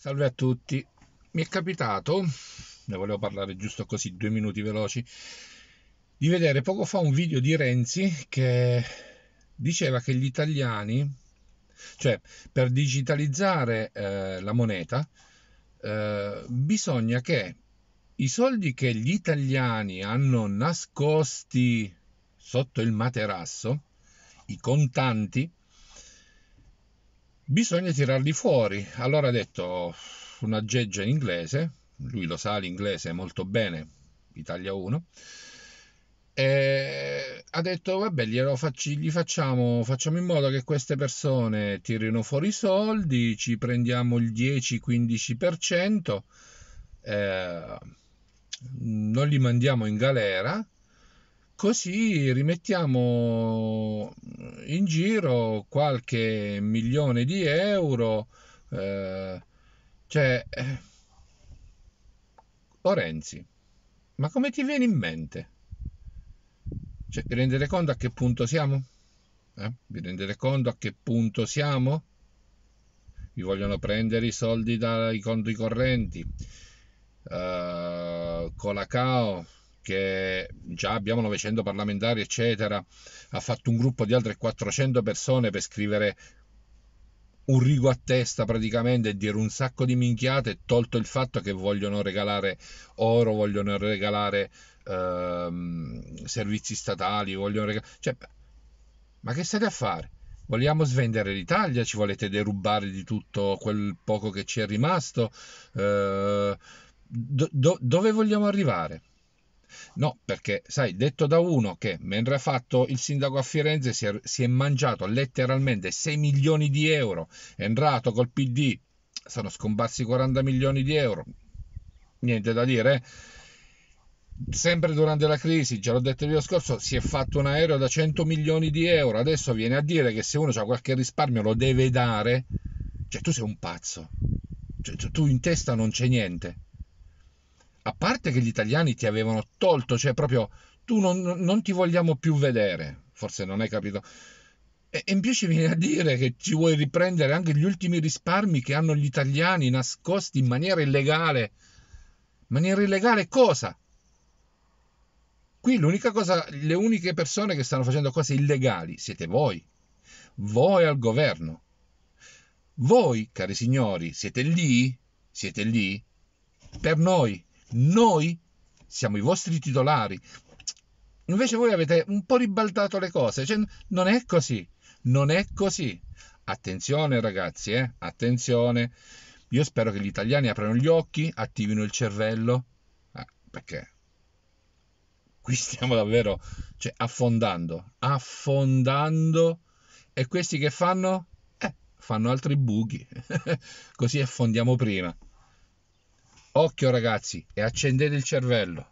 Salve a tutti, mi è capitato, ne volevo parlare giusto così, due minuti veloci, di vedere poco fa un video di Renzi che diceva che gli italiani, cioè per digitalizzare eh, la moneta, eh, bisogna che i soldi che gli italiani hanno nascosti sotto il materasso, i contanti, bisogna tirarli fuori. Allora ha detto una geggia in inglese, lui lo sa l'inglese molto bene, Italia 1, e ha detto vabbè facci, gli facciamo, facciamo in modo che queste persone tirino fuori i soldi, ci prendiamo il 10-15%, eh, non li mandiamo in galera Così rimettiamo in giro qualche milione di euro. Eh, cioè, eh, Orenzi, oh, ma come ti viene in mente? Cioè, vi rendete conto a che punto siamo? Eh? Vi rendete conto a che punto siamo? Vi vogliono prendere i soldi dai conti correnti, uh, eh, cao che già abbiamo 900 parlamentari, eccetera, ha fatto un gruppo di altre 400 persone per scrivere un rigo a testa praticamente e dire un sacco di minchiate, tolto il fatto che vogliono regalare oro, vogliono regalare ehm, servizi statali, vogliono regalare... Cioè, ma che state a fare? Vogliamo svendere l'Italia? Ci volete derubare di tutto quel poco che ci è rimasto? Eh, do- do- dove vogliamo arrivare? No, perché sai, detto da uno che mentre ha fatto il sindaco a Firenze si è, si è mangiato letteralmente 6 milioni di euro, è entrato col PD, sono scomparsi 40 milioni di euro, niente da dire. Eh? sempre durante la crisi, già l'ho detto il video scorso, si è fatto un aereo da 100 milioni di euro. Adesso viene a dire che se uno ha qualche risparmio lo deve dare. Cioè, tu sei un pazzo. Cioè, tu in testa non c'è niente a parte che gli italiani ti avevano tolto, cioè proprio tu non, non ti vogliamo più vedere, forse non hai capito. E, e in più ci viene a dire che ci vuoi riprendere anche gli ultimi risparmi che hanno gli italiani nascosti in maniera illegale. In Maniera illegale cosa? Qui l'unica cosa, le uniche persone che stanno facendo cose illegali siete voi, voi al governo. Voi, cari signori, siete lì, siete lì per noi, noi siamo i vostri titolari. Invece voi avete un po' ribaltato le cose, cioè, non è così, non è così. Attenzione ragazzi, eh? attenzione. Io spero che gli italiani aprano gli occhi, attivino il cervello, eh, perché qui stiamo davvero cioè, affondando, affondando. E questi che fanno? Eh, fanno altri buchi, così affondiamo prima. Occhio ragazzi e accendete il cervello.